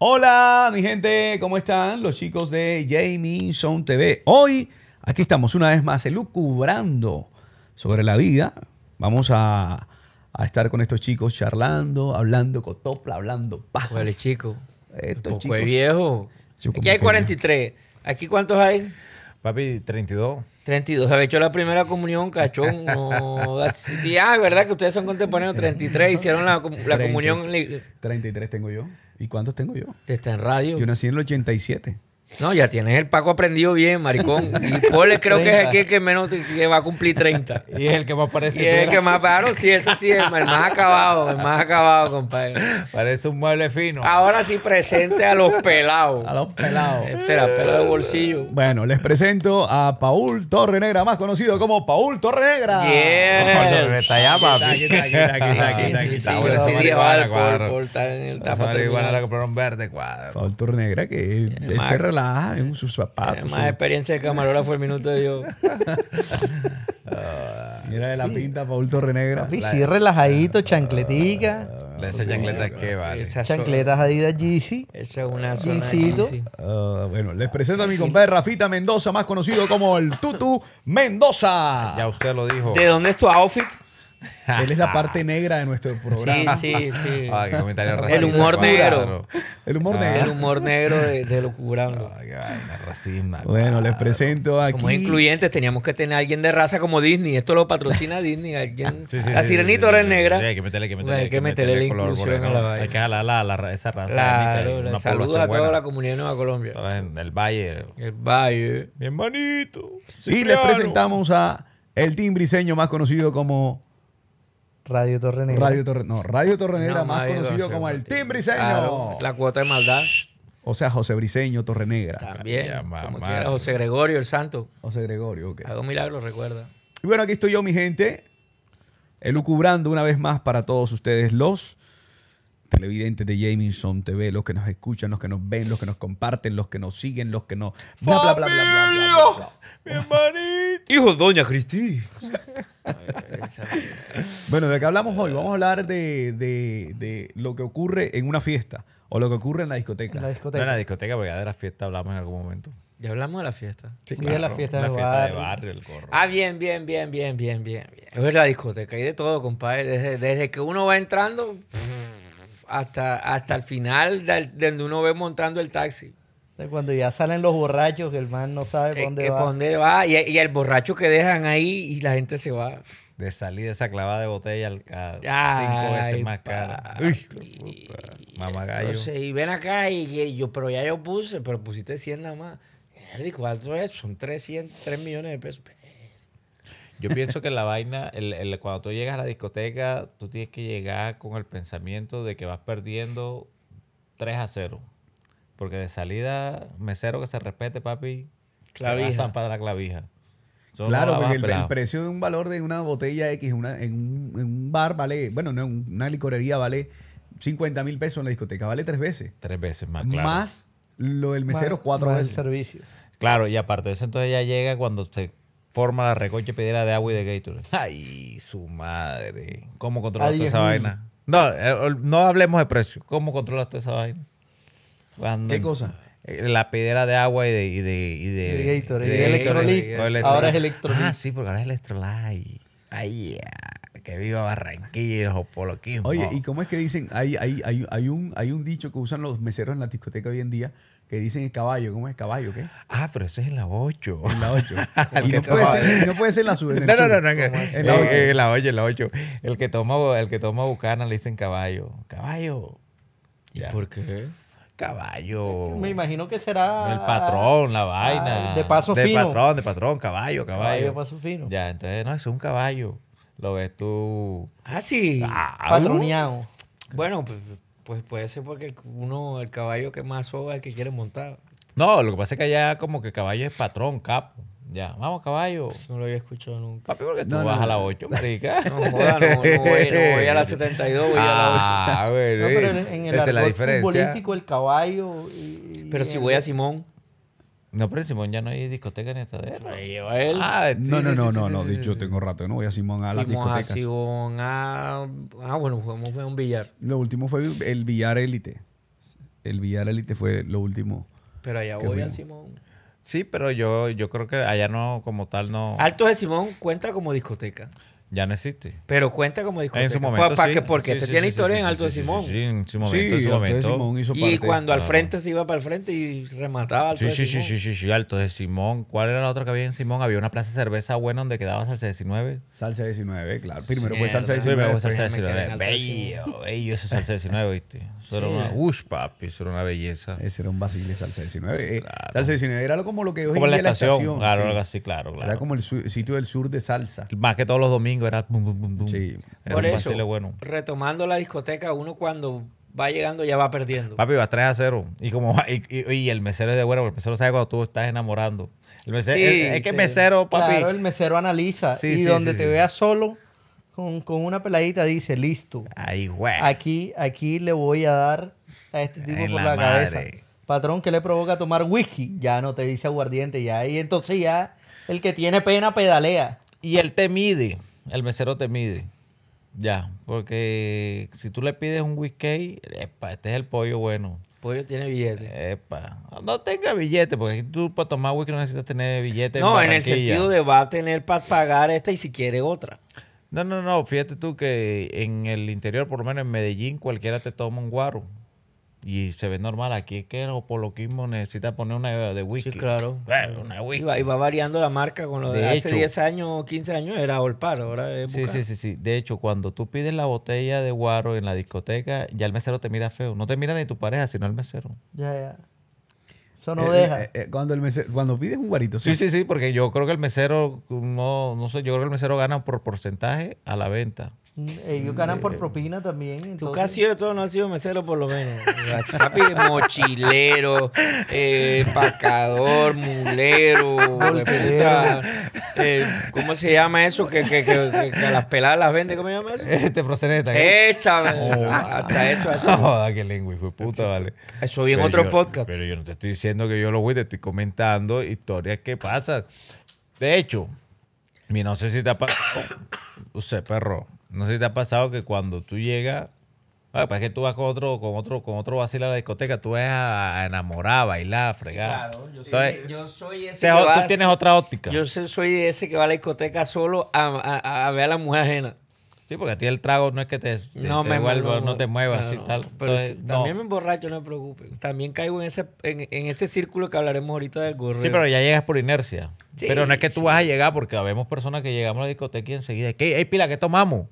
Hola, mi gente, ¿cómo están los chicos de son TV? Hoy aquí estamos una vez más elucubrando sobre la vida. Vamos a, estar con estos chicos charlando, hablando cotopla, hablando paja. Vale, chico. Estos viejo. Aquí hay 43. ¿Aquí cuántos hay? Papi, 32. 32. Habéis hecho la primera comunión, cachón. No, ah, ¿verdad? Que ustedes son contemporáneos. 33 hicieron la, la comunión. 33 tengo yo. ¿Y cuántos tengo yo? Te está en radio. Yo nací en el 87. No, ya tienes el Paco aprendido bien, maricón. Y Pole creo que es el que menos que va a cumplir 30. Y es el que más parece. Y es el que más sí, eso sí, es el más acabado, el más acabado, compadre. Parece un mueble fino. Ahora sí presente a los pelados. A los pelados. Eh, será pelado de bolsillo. Bueno, les presento a Paul Torre Negra, más conocido como Paul Torre Negra. Bien. Está allá, papi. Sí, aquí, aquí, aquí. el Paul en el compraron verde, cuadro. Paul Torre Negra, que es en sus zapatos. más experiencia de camarógrafo el minuto de yo. Mira de la pinta, Paul Torrenegra. Papi, sí, relajadito, chancletica. Ah, Esas chancletas que vale. chancletas Adidas Yeezy. Esa es una zona ah, bueno, les presento a mi compadre Rafita Mendoza, más conocido como el Tutu Mendoza. Ya usted lo dijo. ¿De dónde es tu outfit? Él es la parte negra de nuestro programa. Sí, sí, sí. qué comentario El humor negro. El humor ah. negro. El humor negro de, de cubrano. Ay, qué racismo. Bueno, les presento aquí. Somos incluyentes, teníamos que tener a alguien de raza como Disney. Esto lo patrocina Disney. A Sirenito ahora es negra. hay que meterle, hay que meterle. meterle, la inclusión a la Hay que jalar esa raza. saludos a toda la comunidad de Nueva Colombia. El Valle. El Valle. Mi hermanito. Y les presentamos a el timbriseño más conocido como Radio Torrenegra. Radio Torre, no, Radio Torrenegra, más conocido como el Team Briseño. Ah, la cuota de maldad. O sea, José Briseño Torrenegra. También. como José Gregorio el Santo. José Gregorio, ok. Hago milagros, recuerda. Y bueno, aquí estoy yo, mi gente, elucubrando una vez más para todos ustedes los televidentes de Jamison TV, los que nos escuchan, los que nos ven, los que nos comparten, los que nos siguen, los que nos... Bla, bla, bla, bla, bla, ¡Mi hermanito! ¡Hijo Doña Cristi! bueno, ¿de qué hablamos hoy? Vamos a hablar de, lo que ocurre en una fiesta o lo que ocurre en la discoteca. La discoteca. en la discoteca, porque ya de la fiesta hablamos en algún momento. Ya hablamos de la fiesta. Sí, de la fiesta, de, barrio. el Ah, bien, bien, bien, bien, bien, bien. Es la discoteca, hay de todo, compadre. Desde, que uno va entrando hasta, hasta el final de donde uno ve montando el taxi. Cuando ya salen los borrachos, que el man no sabe por eh, dónde, va. dónde va. Y, el borracho que dejan ahí y la gente se va. De salir de esa clavada de botella al, a cinco veces más caro. Mamá y ven acá y, yo, pero ya yo puse, pero pusiste 100 nada más. Cuatro es, son 300, 3 millones de pesos. Yo pienso que la vaina, el, el, cuando tú llegas a la discoteca, tú tienes que llegar con el pensamiento de que vas perdiendo 3 a 0. Porque de salida, mesero que se respete, papi, clavija. para la clavija. claro, porque el, precio de un valor de una botella X en, un, bar vale, bueno, no, una licorería vale 50 mil pesos en la discoteca, vale tres veces. Tres veces más, claro. Más lo del mesero, cuatro más veces. el servicio. Claro, y aparte de eso, entonces ya llega cuando se forma la recoche pedera de agua y de Gatorade. Ay, su madre. ¿Cómo controlaste esa vaina? No, eh, no hablemos de precio. ¿Cómo controlaste esa vaina? ¿Qué cosa? Eh, la pedera de agua y de... Y de, y de, Gatorade. Ahora es electrolyte. Ah, sí, porque ahora es electrolyte. Ay, que viva Barranquilla o poloquismo. Oye, ¿y cómo es que dicen? Hay, hay, hay, hay, un, hay un dicho que usan los meseros en la discoteca hoy en día que dicen el caballo. ¿Cómo es caballo? ¿Qué? Ah, pero ese es en la 8. En la no, puede ser, no puede, ser, la suerte. No, no, no, no. En, la la El que toma, el que toma bucana le dicen caballo. Caballo. ¿Y por qué? Caballo. Me imagino que será. El patrón, la ah, vaina. de paso fino. De patrón, de patrón, caballo, caballo. Caballo, paso fino. Ya, entonces, no, es un caballo. Lo ves tú. Ah, sí. Ah, uh. Patroneado. Bueno, pues pues puede ser porque uno, el caballo que más soba es el que quiere montar. No, lo que pasa es que allá como que caballo es patrón, capo. Ya, vamos caballo. Eso no lo había escuchado nunca. Papi, porque tú no, vas a la 8, marica. No, joda, no, no, voy, no voy a la 72, voy ah, a la 8. Ah, no, pero en, el Esa el caballo... pero si voy a Simón... No, pero en Simón ya no hay discoteca en esta de Ahí lleva él. Ah, no, no, no, no, no, dicho, tengo rato, no voy a Simón a la discoteca. Simón a ah, ah, ah, bueno, fue un billar. Lo último fue el billar élite. El billar élite fue lo último. Pero allá voy a Simón. Sí, pero yo, yo creo que allá no, como tal, no. Altos de Simón cuenta como discoteca. Ya no existe. Pero cuenta como discoteca. En su momento, sí. que, porque te tiene historia en Alto de Simón. Sí, en su momento. en su momento. y cuando al frente se iba para el frente y remataba Alto de Simón. Sí, sí, sí, Alto de Simón. ¿Cuál era la otra que había en Simón? Había una plaza de cerveza buena donde quedaba Salsa 19. Salsa 19, claro. Primero fue Salsa 19. Primero fue Salsa 19. Bello, bello ese Salsa 19, ¿viste? Eso era una... Ush, papi, eso era una belleza. Ese era un de Salsa 19. Eh, salsa 19 era como lo que hoy en la estación. Claro, así, claro. Era como el sitio del sur de salsa. Más que todos los domingos era sí. Por eso, retomando la discoteca, uno cuando va llegando ya va perdiendo. Papi, va 3 a 0. Y como y, el mesero es de bueno, el mesero sabe cuando tú estás enamorando. es, que el mesero, papi. Claro, el mesero analiza. y donde te veas solo con, una peladita dice, listo. Ay, güey. Aquí, aquí le voy a dar a este tipo por la, cabeza. Patrón, que le provoca tomar whisky? Ya no te dice aguardiente, ya. Y entonces ya el que tiene pena pedalea. Y él te mide el mesero te mide. Ya, porque si tú le pides un whisky, epa, este es el pollo bueno. Pollo tiene billete. No tenga billete, porque tú para tomar whisky no necesitas tener billete. No, en el sentido de va a tener para pagar esta y si quiere otra. No, no, no. Fíjate tú que en el interior, por lo menos en Medellín, cualquiera te toma un guaro. Y se ve normal. Aquí es que lo opoloquismo necesita poner una de whisky. Sí, claro. Una whisky. variando la marca con lo de, hace 10 años o 15 años era Olpar, ahora Sí, sí, sí, sí. De hecho, cuando tú pides la botella de guaro en la discoteca, ya el mesero te mira feo. No te mira ni tu pareja, sino el mesero. Ya, ya. Eso no eh, deja. Eh, eh, cuando, el cuando pides un guarito. ¿sí? sí, sí, sí, porque yo creo que el mesero, no, no sé, yo creo que el mesero gana por porcentaje a la venta. Eh, ellos ganan por eh, propina también. Entonces... Tú casi de todo no has sido mesero por lo menos. Papi, mochilero, eh, pacador mulero, ¿Cómo se llama eso? Que, que, que, las peladas las vende, ¿cómo se llama eso? Este procedente Esa, oh, hasta ah, eso. Así. Joda, qué lengua, fue puta, vale. Eso vi en otro podcast. Pero yo no te estoy diciendo que yo lo voy, te estoy comentando historias que pasan. De hecho, no sé si te ha pasado. Usted, perro no sé si te ha pasado que cuando tú llegas, ah, pues es que tú vas con otro, con otro, con otro a la discoteca, tú vas a, enamorar, bailar, fregar. yo, soy ese. tú tienes otra óptica. Yo soy ese que va a la discoteca solo a, ver a la mujer ajena. Sí, porque a ti el trago no es que te, te, no, te me no, te muevas y tal. Pero también me emborracho, no me preocupes. También caigo en ese, en, ese círculo que hablaremos ahorita del gorro Sí, pero ya llegas por inercia. pero no es que tú vas a llegar porque vemos personas que llegamos a la discoteca y enseguida, que Hey, pila, ¿qué tomamos?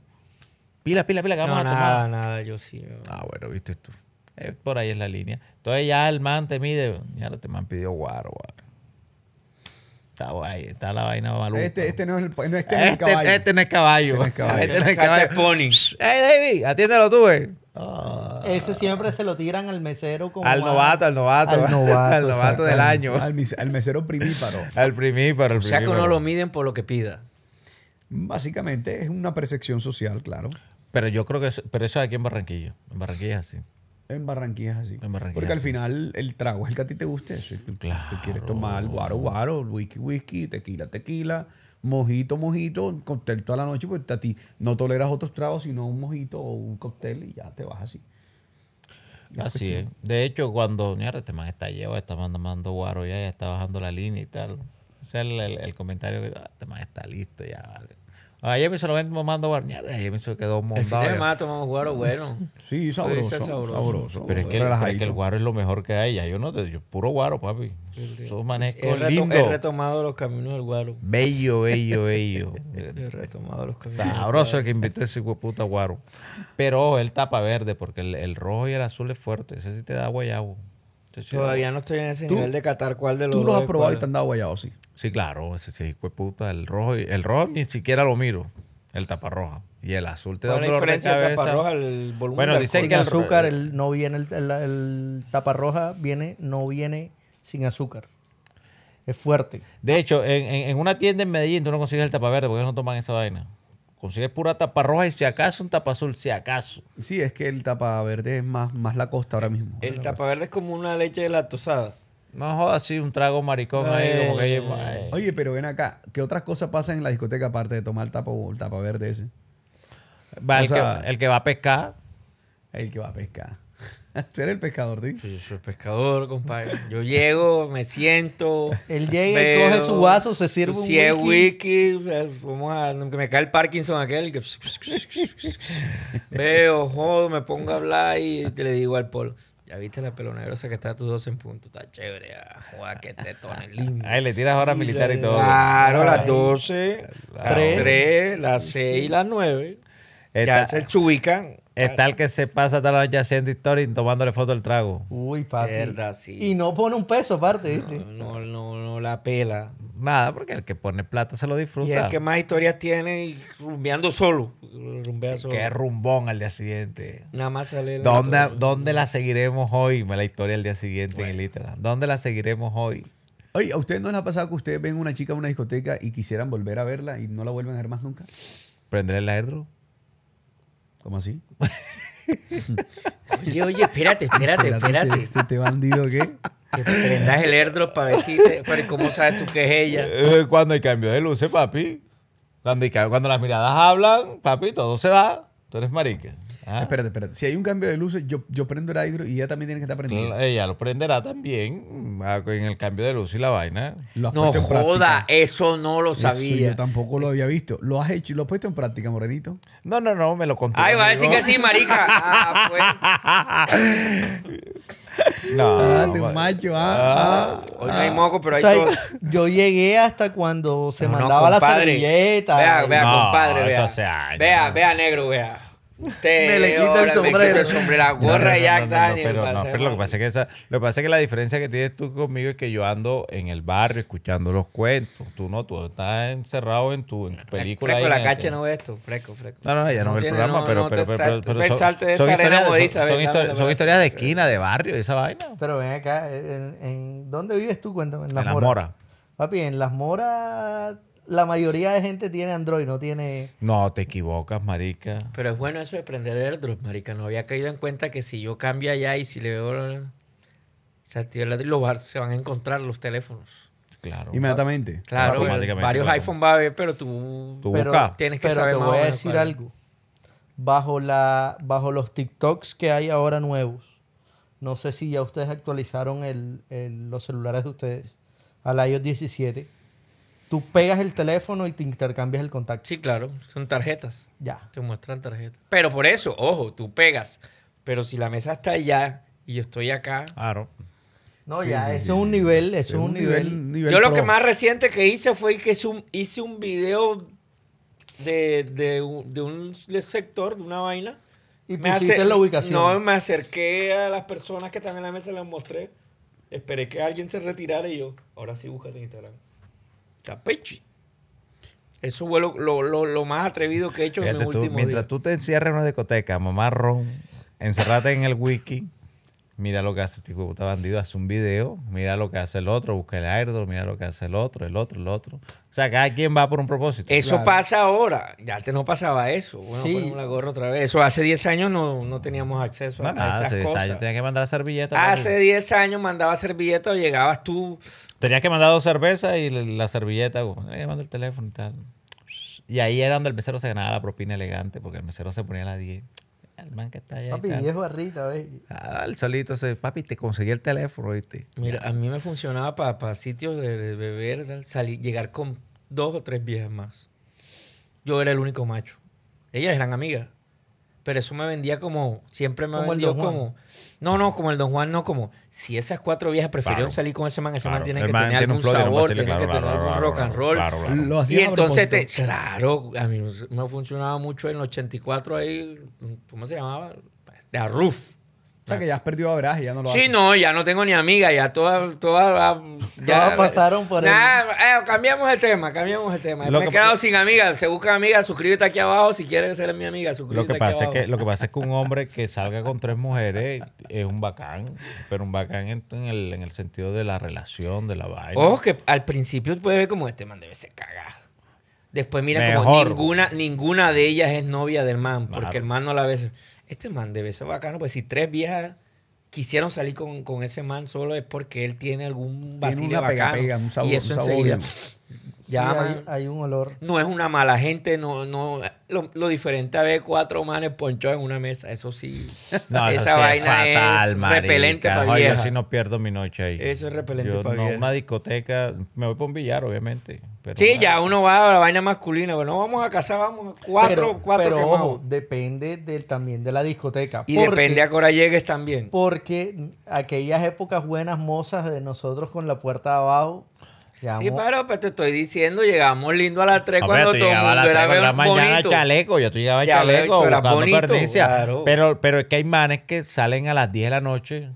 Pila, pila, pila, que vamos no, a nada, Nada, yo sí. Ah, bueno, viste tú. Eh, por ahí es la línea. Entonces ya el man te mide. Ya te man pidió guaro, guaro. Está, guay, está la vaina maluca. Este, este, no es el, este, no es este, caballo. Este no es caballo. Este, este, este es caballo. Pony. ¡Hey, David! Atiéndelo tú, güey. Eh. Ah. Ese siempre se lo tiran al mesero como... Al novato, al novato. Al novato. al novato del año. Al, mesero primíparo. al primíparo, al primíparo. O sea que no lo miden por lo que pida. Básicamente es una percepción social, claro. Pero yo creo que eso, pero eso es aquí en Barranquilla. En Barranquilla es así. En Barranquilla es así. En Barranquilla Porque al final el trago es el que a ti te guste. Si tú, quieres tomar guaro, guaro, whisky, whisky, tequila, tequila, mojito, mojito, cóctel toda la noche, pues a ti no toleras otros tragos, sino un mojito o un cóctel y ya te vas así. así es. De hecho, cuando mira este man está lleva está mandando, guaro ya, ya está bajando la línea y tal. O sea, el, comentario que ah, este man está listo ya, Ayer me solamente mamando barneada. Ayer me quedó montado. además tomamos guaro bueno. Sí, sabroso. sabroso. Pero, es que, el guaro es lo mejor que hay. yo no te, digo puro guaro, papi. Esos manesco He retomado los caminos del guaro. Bello, bello, bello. retomado los caminos. Sabroso el que invitó ese puta guaro. Pero ojo, el tapa verde, porque el, el, rojo y el azul es fuerte. Ese sí te da guayabo. Todavía no estoy en ese nivel de catar cuál de los Tú los has probado y te han dado guayado, sí. Sí, claro. Ese sí, puta. El rojo, el rojo ni siquiera lo miro. El taparroja. Y el azul te da una diferencia de cabeza. El taparroja, el volumen bueno, dicen que el azúcar el, no viene, el, el, taparroja viene, no viene sin azúcar. Es fuerte. De hecho, en, en, una tienda en Medellín tú no consigues el tapa verde porque ellos no toman esa vaina. Consigue pura tapa roja y si acaso un tapa azul, si acaso. Sí, es que el tapa verde es más, más la costa ahora mismo. El tapa verde es como una leche de tosada. No jodas, sí, un trago maricón ahí. Como eh. Oye, pero ven acá, ¿qué otras cosas pasan en la discoteca aparte de tomar el tapa, el tapa verde ese? el que va a pescar. El que va a pescar. Tú eres el pescador, tío. Pues yo soy el pescador, compadre. Yo llego, me siento. Él llega y coge su vaso, se sirve un si es wiki, vamos a, que me cae el Parkinson aquel. Que... veo, jodo, me pongo a hablar y te le digo al polo. Ya viste la pelo que está a tus 12 en punto. Está chévere. Ah, Joder, que te lindo. Ahí le tiras horas militar y todo. Claro, las 12, las 3, las 6 y las 9. Ya se chubican Está el que se pasa toda la noche haciendo historia y tomándole foto del trago. Uy, papi. Verdad, sí. Y no pone un peso aparte, ¿viste? No, no, no, la pela. Nada, porque el que pone plata se lo disfruta. Y el que más historias tiene y rumbeando solo. Rumbea solo. Qué rumbón al día siguiente. Nada más sale. ¿Dónde, ¿Dónde la seguiremos hoy? La historia al día siguiente en el ¿Dónde la seguiremos hoy? Oye, ¿a ustedes no les ha pasado que ustedes ven una chica en una discoteca y quisieran volver a verla y no la vuelven a ver más nunca? Prender el airdrop. ¿Cómo así? oye, oye, espérate, espérate, espérate. Este, este, ¿Este, bandido qué? Que prendas el airdrop para decirte cómo sabes tú que es ella. Eh, cuando hay cambio de luces, papi. Cuando, cuando las miradas hablan, papi, todo se da. Tú eres marica. Ah. Espérate, espérate. Si hay un cambio de luces, yo, yo prendo el aire y ella también tiene que estar prendiendo. Ella lo prenderá también en mm, ah, el cambio de luz y la vaina. no joda, eso no lo sabía. yo tampoco lo había visto. ¿Lo has hecho y lo has puesto en práctica, Morenito? No, no, no, me lo contó. Ay, va a decir que sí, marica. Ah, pues. No, ah, de macho, ah, ah, Hoy no hay moco, pero hay Yo llegué hasta cuando se mandaba la servilleta. Vea, vea, no, compadre, vea. vea, vea, negro, vea. Te le quita el sombrero. el sombrero, la gorra ya está. pero, no, pero lo, que pasa es que esa, lo que pasa es que la diferencia que tienes tú conmigo es que yo ando en el barrio escuchando los cuentos. Tú no, tú estás encerrado en tu, en película. Fresco, la cacha este. no ve esto. Fresco, fresco. No, no, ya no, ve el programa, pero, pero, pero, pero, son, historias, de esquina, de barrio, esa vaina. Pero ven acá, ¿en, en dónde vives tú? Cuéntame, en Las Moras. Papi, en Las Moras la mayoría de gente tiene Android, no tiene. No, te equivocas, marica. Pero es bueno eso de prender airdrop, marica. No había caído en cuenta que si yo cambia allá y si le veo. Se tío el lugar, se van a encontrar los teléfonos. Claro. Inmediatamente. Claro, varios iPhones iPhone va a haber, pero tú, tú tienes que pero saber te voy a decir algo. Bajo, la, bajo los TikToks que hay ahora nuevos, no sé si ya ustedes actualizaron el, los celulares de ustedes al iOS 17 Tú pegas el teléfono y te intercambias el contacto. Sí, claro, son tarjetas. Ya. Te muestran tarjetas. Pero por eso, ojo, tú pegas. Pero si la mesa está allá y yo estoy acá. Claro. No, ya, eso es un nivel, es un nivel. yo lo que más reciente que hice fue que hice un, video de, de, un, sector, de una vaina. Y me pusiste la ubicación. No, me acerqué a las personas que están en la mesa, les mostré. Esperé que alguien se retirara y yo, ahora sí búscate en Instagram pechi Eso fue lo, lo, más atrevido que he hecho en el último Mientras tú te encierras en una discoteca, mamarrón, encerrate en el wiki, mira lo que hace este puta bandido, hace un video, mira lo que hace el otro, busca el airdrop, mira lo que hace el otro, el otro, el otro. O sea, cada quien va por un propósito. Eso pasa ahora. Ya antes no pasaba eso. Bueno, sí. ponemos la gorra otra vez. Eso hace 10 años no, teníamos acceso a, esas hace 10 años tenía que mandar servilletas. Hace 10 años mandaba servilletas llegabas tú. Tenías que mandar dos cervezas y la servilleta. Ahí mando el teléfono y tal. Y ahí era donde el mesero se ganaba la propina elegante porque el mesero se ponía la 10. El man que está allá. Papi, viejo arrito, barrita, Ah, el solito Papi, te conseguí el teléfono, ¿viste? Mira, a mí me funcionaba para sitios de, beber, salir, llegar con dos o tres viejas más. Yo era el único macho. Ellas eran amigas pero eso me vendía como, siempre me vendió como, no, no, como el Don Juan, no como, si esas cuatro viejas prefirieron salir con ese man, ese man tiene que tener algún sabor, tiene que tener algún rock and roll. Lo y entonces, claro, a mí me funcionaba mucho en el 84 ahí, ¿cómo se llamaba? De Arruf. O sea, que ya has perdido a y ya no lo Sí, no, ya no tengo ni amiga, ya todas todas ya, pasaron por nah, eh, cambiamos el tema, cambiamos el tema. Me he quedado sin amiga, se busca amiga, suscríbete aquí abajo si quieres ser mi amiga, suscríbete lo que pasa Es que, lo que pasa es que un hombre que salga con tres mujeres es un bacán, pero un bacán en, el, sentido de la relación, de la vaina. Ojo que al principio puede ver como este man debe ser cagado. Después mira como ninguna, ninguna de ellas es novia del man, porque el man no la ve este man debe ser bacano, pues si tres viejas quisieron salir con, ese man solo es porque él tiene algún vacío bacano. pega, un y eso ya Hay, un olor. No es una mala gente, no, no. Lo, diferente a ver cuatro manes ponchados en una mesa, eso sí. esa vaina es, repelente para vieja. Yo sí no pierdo mi noche ahí. Eso es repelente para no, una discoteca, me voy para un billar, obviamente. sí, ya uno va a la vaina masculina, Bueno, no vamos a casa, vamos cuatro, cuatro. Pero ojo, depende también de la discoteca. Y depende a cora llegues también. Porque aquellas épocas buenas, mozas de nosotros con la puerta abajo, sí, pero pues te estoy diciendo, llegamos lindo a las 3 cuando todo el mundo era bonito. mañana chaleco, yo tú llegabas ya chaleco bonito, Pero, pero es que hay manes que salen a las 10 de la noche.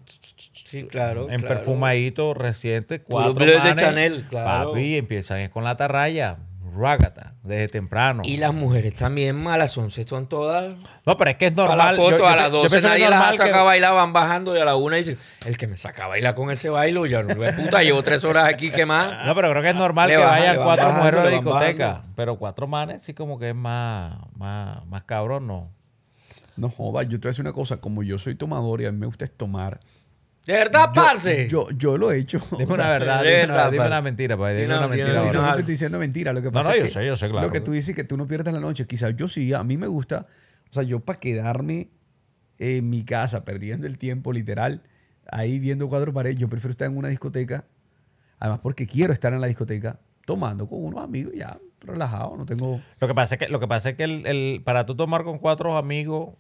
Sí, claro. En claro. perfumadito, reciente, cuatro manes. de Chanel, claro. Papi, empiezan con la tarraya. Rágata, desde temprano. Y las mujeres también malas son, son todas. No, pero es que es normal. A las a las 12 nadie las saca a bailar, van bajando y a la una dicen, el que me saca a bailar con ese bailo, ya no puta, llevo tres horas aquí más No, pero creo que es normal que vayan cuatro mujeres a la discoteca. Pero cuatro manes sí como que es más, más, más cabrón, ¿no? No joda yo te voy a decir una cosa, como yo soy tomador y a mí me gusta es tomar. ¿De verdad, parce? Yo, yo, lo he hecho. Dime una verdad, dime, verdad, una, una mentira, pues, Dime no, una mentira. No, no, te estoy diciendo mentira. Lo que pasa no, yo sé, yo sé, claro. lo que tú dices que tú no pierdes la noche. Quizás yo sí, a mí me gusta. O sea, yo para quedarme en mi casa perdiendo el tiempo, literal, ahí viendo cuatro paredes, yo prefiero estar en una discoteca. Además, porque quiero estar en la discoteca tomando con unos amigos ya relajado, no tengo... Lo que pasa es que, lo que, pasa es que el, el para tú tomar con cuatro amigos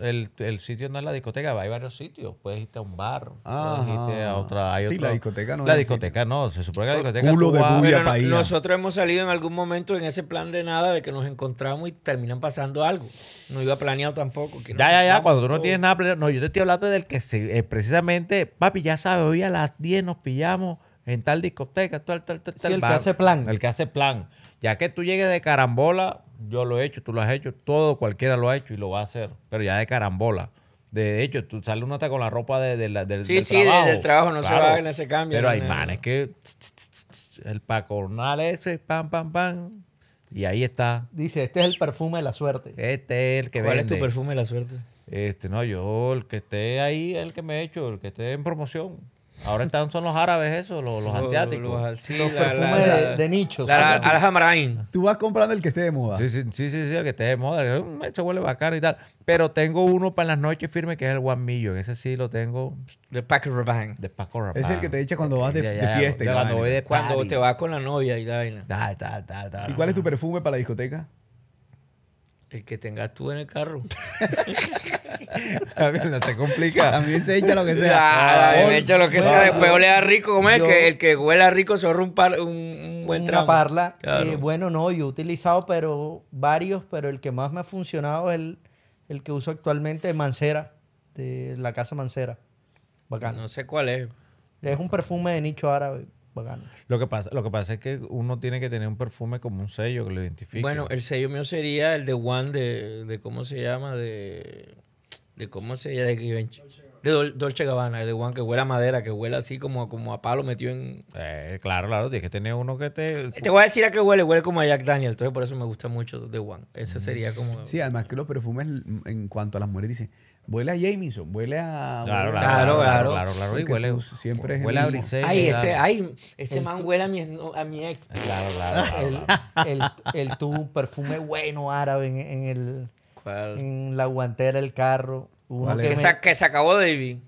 el, sitio no es la discoteca, hay varios sitios. Puedes irte a un bar, puedes irte a otra. sí, la discoteca no. La discoteca no, se supone que la ah, discoteca culo de bulla Nosotros hemos salido en algún momento en ese plan de nada de que nos encontramos y terminan pasando algo. No iba planeado tampoco. ya, ya, ya, cuando tú no tienes nada No, yo te estoy hablando del que se, eh, precisamente, papi, ya sabes, hoy a las 10 nos pillamos en tal discoteca, tal, tal, tal. Sí, el que hace plan. El que hace plan. Ya que tú llegues de carambola, yo lo he hecho, tú lo has hecho, todo, cualquiera lo ha hecho y lo va a hacer, pero ya de carambola. De hecho, tú sales uno hasta con la ropa de, del, trabajo. Sí, sí, del trabajo, no se va a ese cambio. Pero hay man manes que el pacornal ese, pam, pam, pam. Y ahí está. Dice, este es el perfume de la suerte. Este es el que ¿Cuál ¿Cuál es tu perfume de la suerte? Este, no, yo, el que esté ahí, el que me he hecho, el que esté en promoción. Ahora están, son los árabes esos, los, asiáticos. Los, perfumes de, nicho nichos. Tú vas comprando el que esté de moda. Sí, sí, sí, sí, el que esté de moda. Eh, mm, eso huele bacano y tal. Pero tengo uno para las noches firme que es el One Ese sí lo tengo. De Paco Rabanne. De Paco Rabanne. Es el que te echa cuando vas de, fiesta. cuando, cuando te vas con la novia y Tal, tal, tal, tal. ¿Y cuál es tu perfume para la discoteca? El que tengas tú en el carro. no se complica. A También se echa lo que sea. Ah, me echa lo que sea. Después olea rico. comer. el que, el que rico se ahorra un, un, buen traparla Una eh, bueno, no, yo he utilizado pero varios, pero el que más me ha funcionado es el, el que uso actualmente, Mancera, de la casa Mancera. Bacán. No sé cuál es. Es un perfume de nicho árabe. Lo que, pasa, lo que pasa es que uno tiene que tener un perfume como un sello que lo identifique. Bueno, el sello mío sería el de One, de, de ¿cómo se llama? De, de ¿cómo se llama? De, de Dolce Gabbana, el de One, que huele a madera, que huele así como, como a palo metido en... Eh, claro, claro, tienes que tener uno que te... Eh, te voy a decir a qué huele, huele como a Jack Daniel, entonces por eso me gusta mucho de One. Ese mm. sería como... Sí, además que los perfumes en cuanto a las mujeres dicen Huele a Jameson, huele a. Claro, claro, claro. claro, claro, sí, huele, siempre huele a Briseis. Ay, este, ay, ese man huele a mi, a mi ex. Claro, claro. Él, tuvo un perfume bueno árabe en, el. ¿Cuál? En la guantera del carro. Uno que, se acabó David.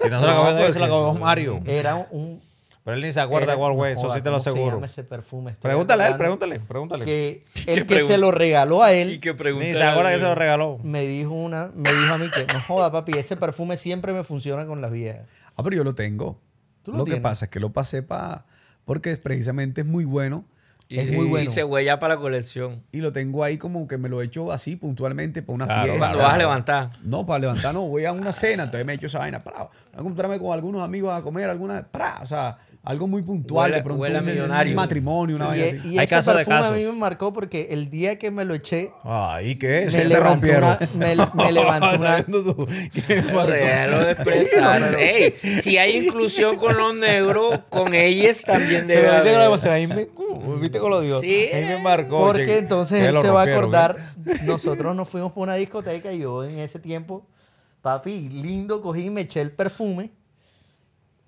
si no se lo acabó se lo acabó Mario. Era un, pero él ni se acuerda igual, güey, eso sí te lo aseguro. ese perfume? pregúntale a él, pregúntale, pregúntale. el que se lo regaló a él. Y que se acuerda que se lo regaló. Me dijo una, me dijo a mí que, no joda, papi, ese perfume siempre me funciona con las viejas. Ah, pero yo lo tengo. lo, que pasa es que lo pasé para. Porque precisamente es muy bueno. Y, es muy bueno. Y se huella para la colección. Y lo tengo ahí como que me lo echo así puntualmente para una claro, fiesta. Lo vas a levantar. No, para levantar no. Voy a una cena, entonces me echo esa vaina. Para, voy encontrarme con algunos amigos a comer, alguna. Para, o sea, algo muy puntual. de pronto huele Un matrimonio, una vez Y Hay ese perfume a mí me marcó porque el día que me lo eché... Ay, ¿qué? Se le rompieron. me, me levantó una... Déjalo de expresar. Ey, si hay inclusión con los negros, con ellos también debe me, uh, ¿Viste con los digo? Sí. Ahí me marcó. Porque entonces él se va a acordar. ¿eh? Nosotros nos fuimos por una discoteca y yo en ese tiempo, papi, lindo, cogí y me eché el perfume.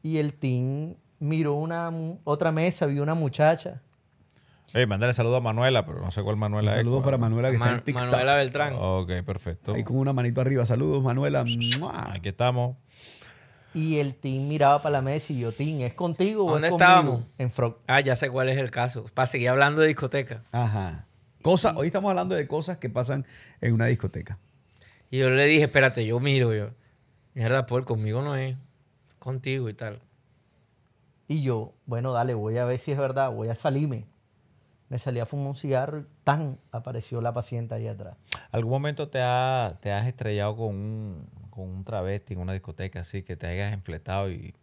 Y el team miró una otra mesa, vio una muchacha. Hey, mandale saludos a Manuela, pero no sé cuál Manuela es. Saludos para Manuela que Manuela Beltrán. Ok, perfecto. Ahí con una manito arriba. Saludos, Manuela. Aquí estamos. Y el team miraba para la mesa y yo, Tim, ¿es contigo o ¿Dónde es conmigo? En Ah, ya sé cuál es el caso. Para seguir hablando de discoteca. Ajá. Cosa, hoy estamos hablando de cosas que pasan en una discoteca. Y yo le dije, espérate, yo miro yo. Mierda, Paul, conmigo no es. Contigo y tal. Y yo, bueno, dale, voy a ver si es verdad, voy a salirme. Me salí a fumar un cigarro tan apareció la paciente ahí atrás. ¿Algún momento te, te has estrellado con un, con un travesti en una discoteca así, que te hayas enfletado y...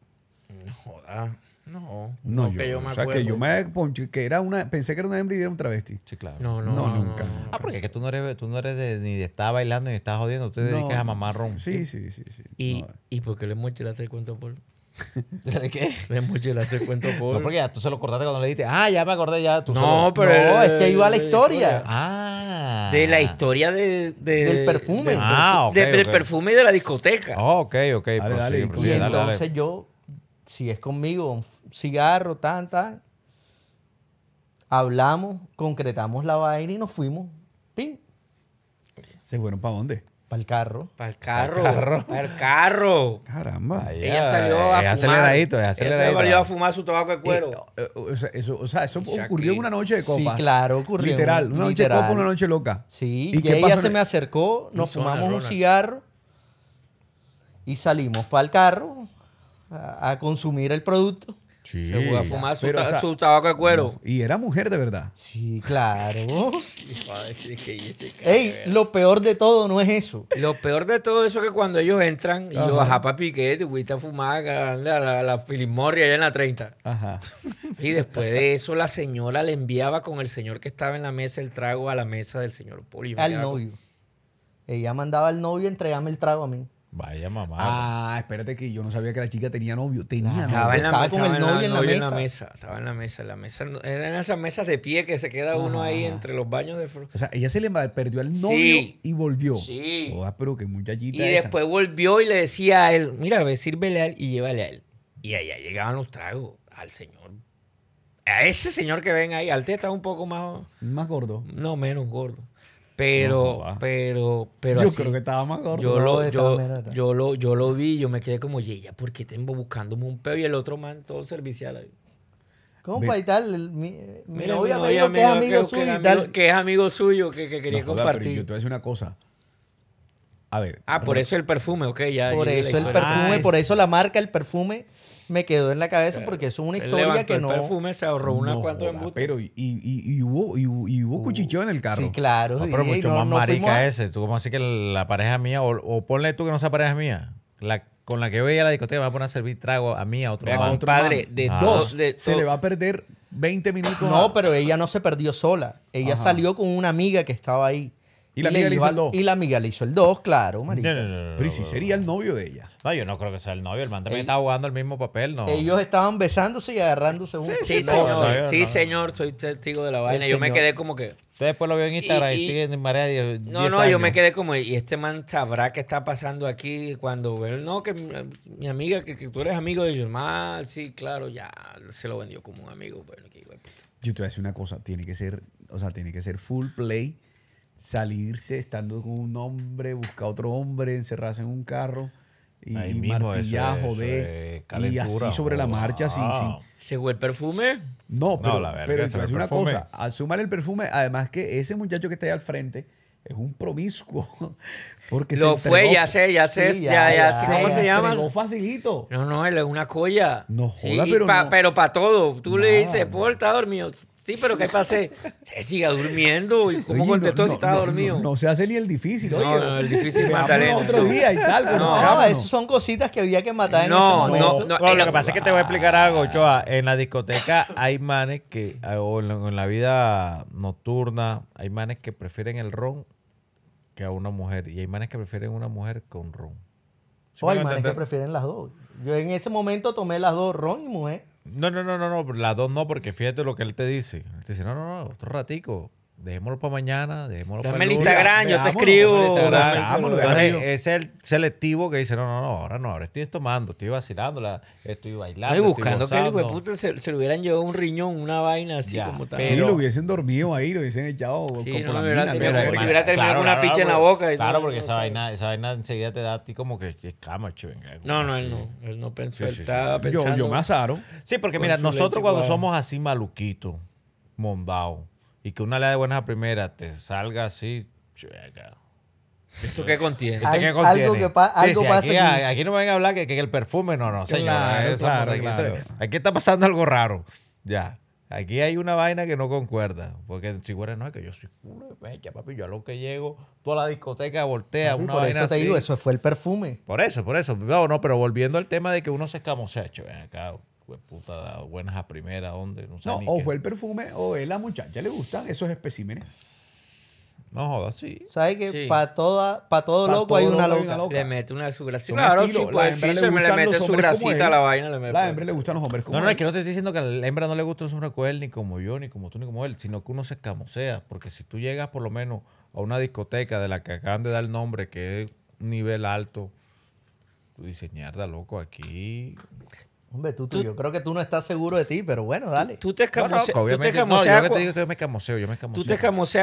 No No, no, que yo me O sea, que yo me era una, pensé que era una hembra y era un travesti. Sí, claro. No, no, nunca. ah, porque es que tú no eres, tú no eres de, ni de estar bailando ni de estar jodiendo, tú te dedicas a mamar Sí, sí, sí. sí, ¿Y, ¿Y por qué le mochilaste el cuento por...? ¿De qué? De mochilaste el cuento por. No, porque ya tú se lo cortaste cuando le dijiste, ah, ya me acordé, ya tú No, pero. No, es que ahí va la historia. Ah. De la historia de, del perfume. Del ah, Del perfume y de la discoteca. Ah, ok, ok. y pues pues entonces yo, si es conmigo, un cigarro, tal, tal Hablamos, concretamos la vaina y nos fuimos. ¡Pin! ¿Se fueron para dónde? Para el carro. Para el carro. Para el carro. Caramba. Ella, salió a ella fumar. Aceleradito, ella salió a fumar su tabaco de cuero. Eh, o sea, eso, o sea, eso ocurrió en una noche de copa. Sí, claro, ocurrió. Literal. Una noche de copa, una noche loca. Sí, y, ella se me acercó, nos fumamos un cigarro y salimos para el carro a consumir el producto. Se a fumar su, tabaco de cuero. Y era mujer de verdad. Sí, claro. Ey, lo peor de todo no es eso. Lo peor de todo eso es que cuando ellos entran y los para piqué, te fuiste a fumar a la, la, allá en la 30. Ajá. Y después de eso, la señora le enviaba con el señor que estaba en la mesa el trago a la mesa del señor Poli. Al novio. Ella mandaba al novio a entregarme el trago a mí. Vaya mamá. Ah, espérate que yo no sabía que la chica tenía novio. Tenía novio. Estaba, en la mesa, con el novio, en, la, mesa. Estaba en la mesa. eran esas mesas de pie que se queda uno ahí entre los baños de O sea, ella se le perdió al novio y volvió. Sí. Joder, pero qué muchachita. Y después volvió y le decía a él: Mira, ve, sírvele a él y llévale a él. Y allá llegaban los tragos al señor. A ese señor que ven ahí, al está un poco más. Más gordo. No, menos gordo. Pero, pero, pero. Yo creo que estaba más gordo. Yo lo, yo, lo, yo vi, yo me quedé como, ella, ¿por qué tengo buscándome un peo? Y el otro man, todo servicial ¿Cómo Compa y tal, que es amigo suyo que, Que es amigo suyo, que, quería compartir. yo te voy a decir una cosa. A ver. Ah, por eso el perfume, ok, ya. Por eso el perfume, por eso la marca, el perfume me quedó en la cabeza porque es una historia que no. El perfume se ahorró una cuantas Pero y, y, hubo, y, hubo en el carro. Sí, claro. pero mucho más marica ese. Tú, como así que la pareja mía, o, ponle tú que no sea pareja mía, la con la que veía la discoteca me va a poner a servir trago a mí, a otro, a padre de dos. se le va a perder 20 minutos. No, pero ella no se perdió sola. Ella salió con una amiga que estaba ahí. Y la, amiga le hizo el 2. claro, marica. Pero si sería el novio de ella? No, yo no creo que sea el novio. El man también estaba jugando el mismo papel, ¿no? Ellos estaban besándose y agarrándose un... Sí, señor. sí, señor. Soy testigo de la vaina. Yo me quedé como que... Usted después lo vio en Instagram y, y, sigue en marea No, no, yo me quedé como... ¿Y este man sabrá qué está pasando aquí cuando... Ve, no, que mi, amiga, que, tú eres amigo de ellos. hermano. Ah, sí, claro, ya. Se lo vendió como un amigo. Yo te voy a decir una cosa. Tiene que ser... O sea, tiene que ser full play salirse estando con un hombre, buscar otro hombre, encerrarse en un carro y martillazo, martillar, y así sobre la marcha. Sin, sin... ¿Se el perfume? No, pero, pero es una cosa, cosa, sumarle el perfume, además que ese muchacho que está ahí al frente es un promiscuo. Porque lo fue, ya sé, ya sé, ya, ya, sé. ¿Cómo se, llama? facilito. No, no, él es una colla. No joda, pero, pero para todo. Tú le dices, por está dormido. Sí, pero ¿qué pase? Se siga durmiendo. ¿Y cómo contestó si estaba dormido? No, se hace ni el difícil. Oye, no, el difícil Magdalena. otro día y tal. No, eso son cositas que había que matar en ese momento. No, no, eh, Lo que pasa es que te voy a explicar algo, Ochoa. En la discoteca hay manes que, ah, o en la vida nocturna, hay manes que prefieren el ron que a una mujer. Y hay manes que prefieren una mujer con ron. o hay manes que prefieren las dos. Yo en ese momento tomé las dos, ron y mujer. No, no, no, no, no, la dos no, porque fíjate lo que él te dice. Él te dice, no, no, no, otro ratico, dejémoslo para mañana, dejémoslo Dame el Instagram, yo te escribo. es el selectivo que dice, no, no, no, ahora no, ahora estoy tomando, estoy vacilando, estoy bailando. Estoy buscando que el puta se, se, le hubieran llevado un riñón, una vaina así como tal. sí, lo hubiesen dormido ahí, lo hubiesen echado. Sí, no, no, hubiera, terminado con una picha en la boca. claro, porque esa, vaina, esa vaina enseguida te da a ti como que cama, No, no, no, él no pensó, él estaba pensando. Yo me asaron. Sí, porque mira, nosotros cuando somos así maluquitos, mondao y que una lea de buenas a primera te salga así, ¿Esto qué contiene? Algo que algo pasa aquí, aquí. no me vengan a hablar que, el perfume, no, no, señor. Aquí está pasando algo raro. Ya. Aquí hay una vaina que no concuerda. Porque si no es que yo soy culo de mecha, papi. Yo a lo que llego, toda la discoteca voltea, una por vaina eso te así. digo, eso fue el perfume. Por eso, por eso. No, no, pero volviendo al tema de que uno se escamosea, acá puta, buenas a primera, ¿dónde? No, sé no o fue el perfume o es la muchacha, le gustan esos especímenes. No jodas, sí. ¿Sabes que para todo loco hay una loca. Le mete una de su grasita. Claro, sí, pues se me le mete su grasita a la vaina. Le La hembra le gustan los hombres como No, no, es que no te estoy diciendo que a la hembra no le gusta un hombre como él, ni como yo, ni como tú, ni como él, sino que uno se escamosea. Porque si tú llegas por lo menos a una discoteca de la que acaban de dar el nombre, que es nivel alto, tú dices, mierda, loco, aquí. Hombre, tú, yo creo que tú no estás seguro de ti, pero bueno, dale. Tú, te escamoseas.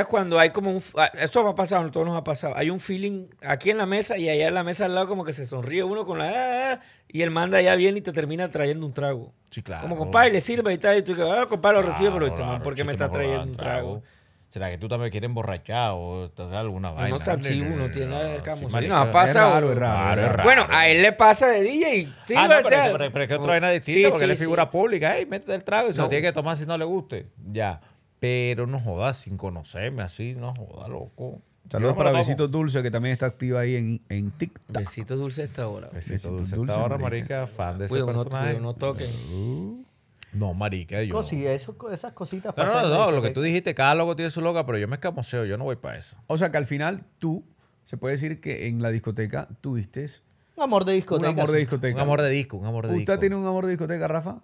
cuando hay como un. Esto ha pasado, todo nos ha pasado. Hay un feeling aquí en la mesa y allá en la mesa al lado, como que se sonríe uno con la. Ah, ah, ah", y él manda ya bien y te termina trayendo un trago. Sí, claro. Como compadre, le sirve y tal. Y tú, ah, compadre, lo recibe, pero este me está trayendo un trago. ¿Será que tú también quieres emborrachar o, alguna vaina? No está si no tiene bueno, a él le pasa de DJ y sí, ah, pero, es que otra vaina distinta porque él es figura pública. Ey, métete el trago y se lo tiene que tomar si no le guste. Ya. Pero no jodas sin conocerme así, no jodas, loco. Saludos para Besitos Dulce, que también está activa ahí en, en TikTok. Besitos Dulce está ahora. Besitos Besito Dulce, está ahora, marica, fan de ese personaje. no toquen. Uh. No, marica, yo... Cosi, eso, esas cositas no, No, no, lo que tú dijiste, cada loco tiene su loca, pero yo me escamoseo, yo no voy para eso. O sea que al final tú, se puede decir que en la discoteca tuviste... Un amor de discoteca. Un amor de discoteca. Un amor de disco, un amor de disco. ¿Usted tiene un amor de discoteca, Rafa?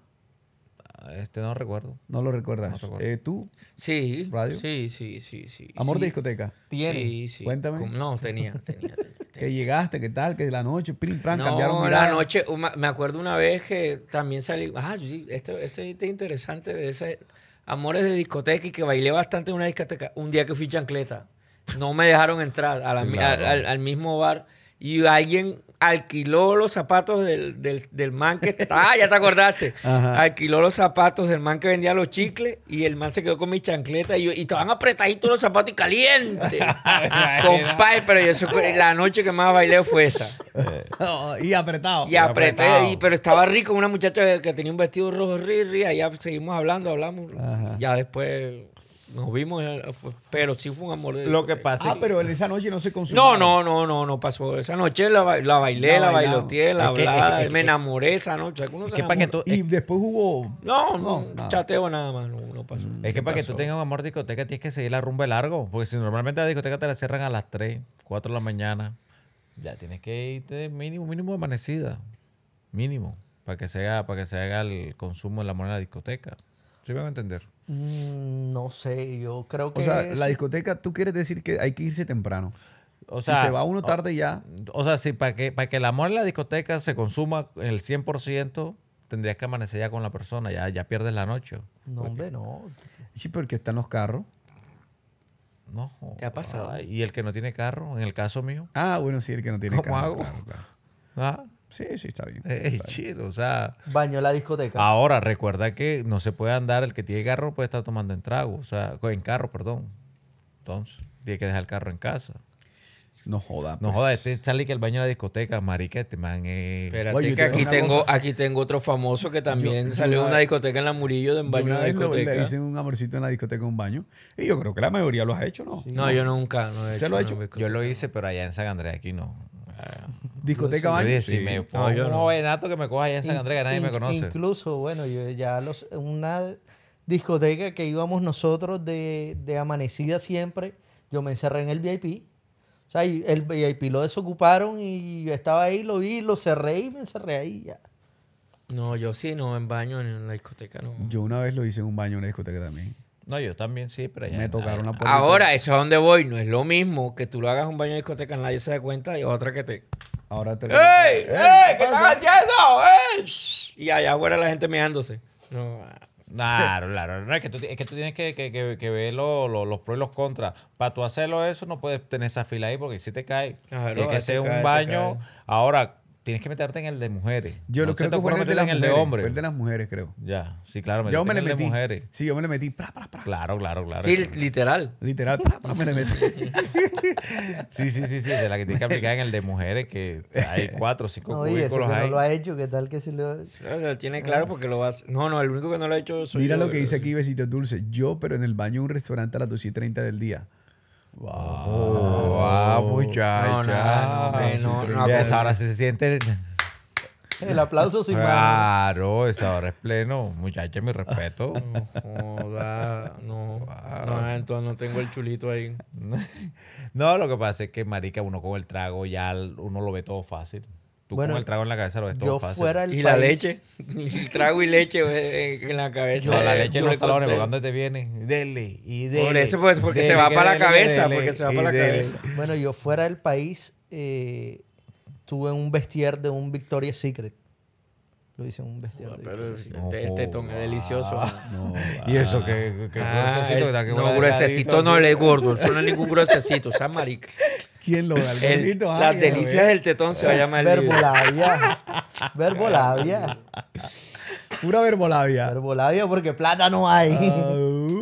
Ah, este no recuerdo. No lo recuerdas. Eh, ¿Tú? Sí. Sí, sí, sí, ¿Amor de discoteca? Tiene. Sí, sí. Cuéntame. No, tenía. tenía. Que llegaste, ¿qué tal? Que la noche, plan, no, cambiaron la noche, me acuerdo una vez que también salí, ah, sí, esto, es interesante de ese amores de discoteca y que bailé bastante en una discoteca. Un día que fui chancleta, no me dejaron entrar a al mismo bar y alguien alquiló los zapatos del, man que... ah, ya te acordaste. Alquiló los zapatos del man que vendía los chicles y el man se quedó con mi chancleta y, y estaban apretaditos los zapatos y calientes. Compadre, pero yo, la noche que más bailé fue esa. Eh. y apretado. Y apreté, pero estaba rico una muchacha que tenía un vestido rojo, ri, ri, allá seguimos hablando, hablamos. Ya después... Nos vimos, eh, pero sí fue un amor Lo que pasa... Ah, pero esa noche no se consumió. No, no, no, no, pasó. Esa noche la, la bailé, la, bailoteé, la me enamoré esa noche. Y después hubo... No, no, chateo nada más, no, pasó. Mm. Es que para que tú tengas un amor de discoteca tienes que seguir la rumba largo, porque si normalmente la discoteca te la cierran a las 3, 4 de la mañana, ya tienes que irte mínimo, mínimo amanecida, mínimo, para que se haga, para que se haga el consumo de la moneda de la discoteca. ¿Sí me voy a entender? Mm, no sé, yo creo que. O sea, la discoteca, tú quieres decir que hay que irse temprano. O sea, si se va uno tarde ya. O sea, sí, para que, para que el amor en la discoteca se consuma el 100%, tendrías que amanecer ya con la persona, ya, ya pierdes la noche. No, hombre, no. Sí, porque están los carros. No. ¿Qué ha pasado? y el que no tiene carro, en el caso mío. Ah, bueno, sí, el que no tiene carro. ¿Cómo hago? ¿Ah? Sí, sí, está bien. Es chido, o sea. Baño la discoteca. Ahora, recuerda que no se puede andar, el que tiene carro puede estar tomando en trago, o sea, en carro, perdón. Entonces, tiene que dejar el carro en casa. No joda. No pues. joda, este que el baño de la discoteca, marica, este man Oye, que aquí tengo, aquí tengo otro famoso que también salió en una discoteca en la Murillo de un baño dicen un amorcito en la discoteca un baño. Y yo creo que la mayoría lo ha hecho, ¿no? no, yo nunca. No lo he hecho? Yo lo hice, pero allá en San Andrés, aquí no. Ah. Discoteca Baño. Sí, no, un que me coja ahí en San Andrés, que nadie me conoce. Incluso, bueno, yo ya los, una discoteca que íbamos nosotros de, de amanecida siempre, yo me encerré en el VIP. O sea, el VIP lo desocuparon y yo estaba ahí, lo vi, lo cerré y me encerré ahí ya. No, yo sí, no, en baño, en la discoteca no. Yo una vez lo hice en un baño en la discoteca también. No, yo también sí, pero ya. Me tocaron la puerta. Ahora, eso es a donde voy. No es lo mismo que tú lo hagas un baño de discoteca en la y se da cuenta y otra que te Ahora te. ¡Ey! ¡Ey! ¿Qué, estás haciendo? ¡Ey! Y allá afuera la gente mirándose. No. Ah. Claro, claro. es, que tú, es que tú tienes que, que, que, ver los pros y los contras. Para tú hacerlo eso, no puedes tener esa fila ahí porque si te cae, claro, tiene que ser un baño. Ahora, tienes que meterte en el de mujeres. Yo lo creo que fue el de, en el de hombres. Fue el de las mujeres, creo. Ya, sí, claro. Yo me le metí. De mujeres. Sí, yo me le metí. Pra, Claro, claro, claro. Sí, literal, literal. Literal, me le metí. sí, sí, sí, sí. De la que tienes que aplicar en el de mujeres, que hay cuatro o cinco no, cubículos ahí. No lo ha hecho, ¿qué tal que se lo Lo tiene claro ah. porque lo vas. No, no, el único que no lo ha hecho soy Mira lo que dice aquí, Besitos Dulce. Yo, pero en el baño de un restaurante a las 2 y 30 del día. Wow, wow muchacha. No, no, no, ahora se siente. El el aplauso sin Claro, esa hora es pleno. Muchacha, mi respeto. No, no, no, entonces no tengo el chulito ahí. No, lo que pasa es que, marica, uno con el trago ya uno lo ve todo fácil. Tú bueno, el trago en la cabeza lo ves todo yo fácil. y la leche. El trago y leche en la cabeza. No, la eh, leche en los talones, porque ¿dónde te viene? Dele y dele. Por eso, pues, porque se va para la cabeza. porque se va para la cabeza. Bueno, yo fuera del país eh, tuve un vestier de un Victoria's Secret. Lo hice en un vestier. Ah, pero el este, este es delicioso. no, y eso, ah, que, que ah, gruesecito. Que no, gruesecito no le gordo. no es ningún gruesecito. sea, marica. ¿Quién lo da? las delicias del tetón se va a llamar el Verbolavia. Verbolavia. Pura verbolavia. Verbolavia porque plata no hay. Ah, uh.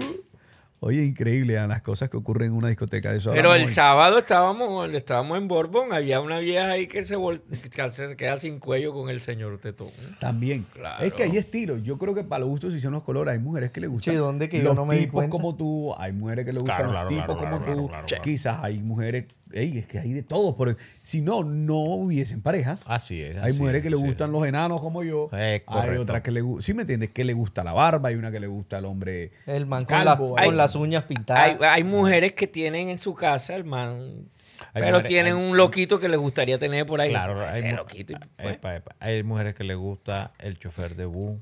oye, increíble las cosas que ocurren en una discoteca de eso. Pero el sábado estábamos, estábamos en Borbón, había una vieja ahí que se, se queda sin cuello con el señor Tetón. También. Es que hay estilo Yo creo que para los gustos y son los colores. Hay mujeres que le gustan. Sí, ¿dónde que yo no me tipos como tú, hay mujeres que le gustan tipos como tú. Quizás hay mujeres es que hay de todo. porque si no, no hubiesen parejas. Así es. hay mujeres que le gustan los enanos como yo. hay otras que le gustan. ¿Sí me entiendes? Que le gusta la barba. Hay una que le gusta el hombre. El man con, las uñas pintadas. Hay, mujeres que tienen en su casa el man pero tienen un loquito que le gustaría tener por ahí. Claro, hay, este loquito, pues. hay mujeres que le gusta el chofer de bus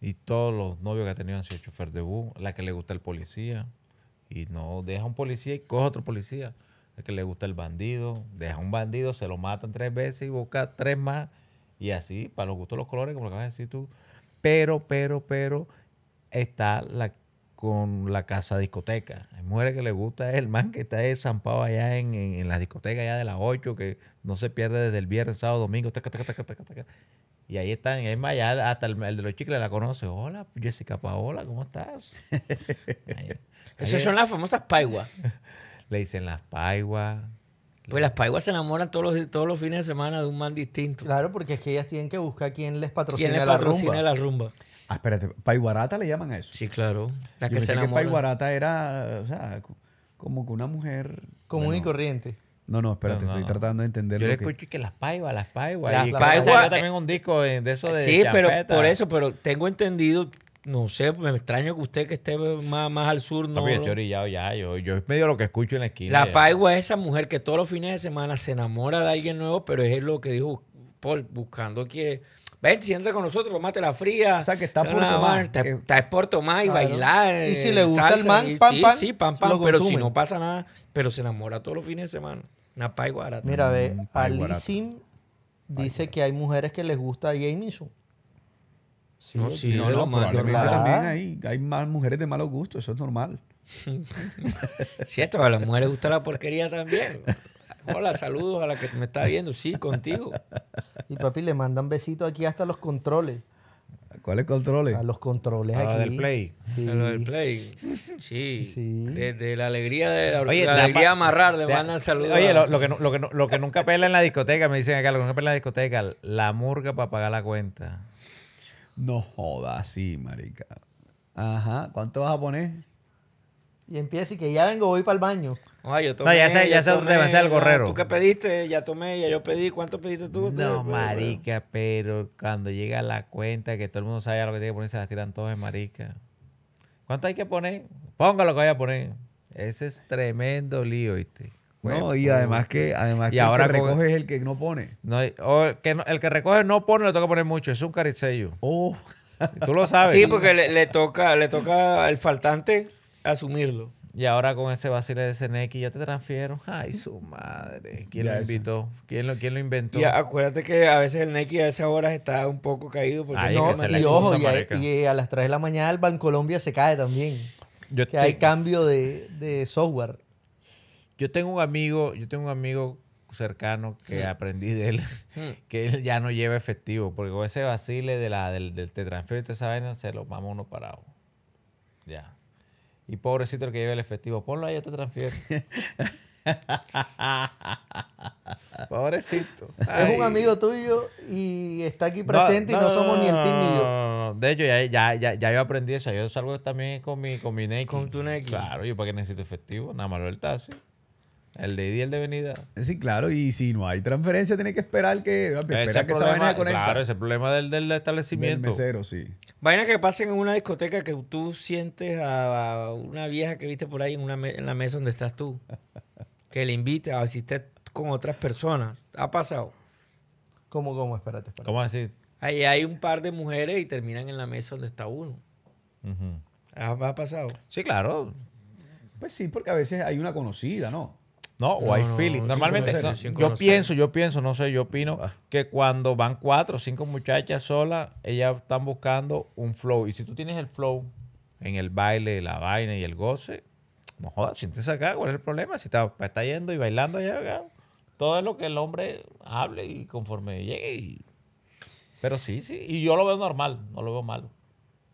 y todos los novios que ha tenido han sido chofer de bus, la que le gusta el policía y no deja un policía y coge otro policía que le gusta el bandido, deja un bandido, se lo matan tres veces y busca tres más y así, para los gustos los colores, como lo acabas de decir tú. Pero, pero, pero está la con la casa discoteca. Hay mujeres que le gusta el man que está desampado allá en, en, la discoteca allá de las 8, que no se pierde desde el viernes, sábado, domingo, Y ahí están, es más, ya hasta el, de los chicles la conoce. Hola, Jessica Paola, ¿cómo estás? Esas son las famosas paiguas. Le dicen las paiguas. Pues las paiguas se enamoran todos los, todos los fines de semana de un man distinto. Claro, porque es que ellas tienen que buscar quién les patrocina, ¿Quién les patrocina la rumba. Ah, espérate, paiguarata le llaman a eso. Sí, claro. La que Yo se enamora. Que paiguarata era, o sea, como que una mujer. Común y corriente. No, no, espérate, estoy tratando de entender. Yo le escucho que... las paivas, las paiguas. Las, y eh, también un disco de eso de. Sí, pero por eso, pero tengo entendido, no sé, me extraño que usted que esté más, al sur no. yo ya, yo, es medio lo que escucho en la esquina. La Paigua es esa mujer que todos los fines de semana se enamora de alguien nuevo, pero es lo que dijo Paul, buscando que. Ven, siéntate con nosotros, tomate la fría. O sea, que está por tomar. Está, por tomar y bailar. Y si le gusta el man, pam, pam. sí, Sí, Pero si no pasa nada, pero se enamora todos los fines de semana. Una paigua Mira, ve, Sin mm, dice que hay mujeres que les gusta Jameson no, sí, hay, mujeres de malos gustos, eso es normal. Cierto, a las mujeres les gusta la porquería también. Hola, saludos a la que me está viendo, sí, contigo. Y papi, le mandan besitos aquí hasta los controles. ¿Cuáles controles? A los controles a del play. A los del play. Sí. Desde la alegría de la, oye, la, alegría amarrar, le mandan saludos. Oye, lo, que, lo, que, lo que nunca pela en la discoteca, me dicen acá, lo que nunca pela en la discoteca, la murga para pagar la cuenta. No jodas, sí, marica. Ajá, ¿cuánto vas a poner? Y empieza y que ya vengo, voy para el baño. yo no, ya sé, ya, ya el gorrero. ¿Tú qué pediste? Ya tomé, ya yo pedí. ¿Cuánto pediste tú? No, marica, pero cuando llega la cuenta que todo el mundo sabe lo que tiene que poner, se las tiran todos marica. ¿Cuánto hay que poner? Póngalo que vaya a poner. Ese es tremendo lío, ¿viste? Pues, no, y pues, además que, además el que recoge es el que no pone. No, el, que recoge no pone, le toca poner mucho. Es un caricello. Oh. Tú lo sabes. Sí, porque le, toca, le toca al faltante asumirlo. Y ahora con ese vacile de y ya te transfiero. Ay, su madre. ¿Quién lo invitó? ¿Quién lo, inventó? acuérdate que a veces el Neki a esas horas está un poco caído. Porque no, y ojo, y a, eh, las 3 de la mañana el Bancolombia se cae también. que hay cambio de software. Yo tengo un amigo, yo tengo un amigo cercano que aprendí de él, que él ya no lleva efectivo, porque con ese vacile de la, del, del te transfiero y te esa se lo vamos uno parado. Ya. Y pobrecito el que lleva el efectivo, ponlo ahí, yo te transfiero. Pobrecito. Es un amigo tuyo y está aquí presente y no, somos ni el team ni yo. No, de hecho, ya, ya, ya, yo aprendí eso. Yo salgo también con mi, con mi Con tu Nike. Claro, yo para qué necesito efectivo, nada más lo del taxi. El de el de venida. Sí, claro, y si no hay transferencia, tiene que esperar que, espera que problema, esa Claro, ese problema del, establecimiento. Del sí. Vaina que pasen en una discoteca que tú sientes a, una vieja que viste por ahí en, una en la mesa donde estás tú, que le invite a asistir con otras personas. ¿Ha pasado? ¿Cómo, cómo? Espérate, espérate. ¿Cómo así? Ahí hay un par de mujeres y terminan en la mesa donde está uno. ¿Ha pasado? Sí, claro. Pues sí, porque a veces hay una conocida, ¿no? ¿no? O hay feeling. Normalmente yo pienso, yo pienso, no sé, yo opino ah. que cuando van cuatro o cinco muchachas solas, ellas están buscando un flow. Y si tú tienes el flow en el baile, la vaina y el goce, no jodas, siéntese acá, ¿cuál es el problema? Si está, pues, está yendo y bailando allá, acá, todo es lo que el hombre hable y conforme llegue. Pero sí, sí, y yo lo veo normal, no lo veo malo.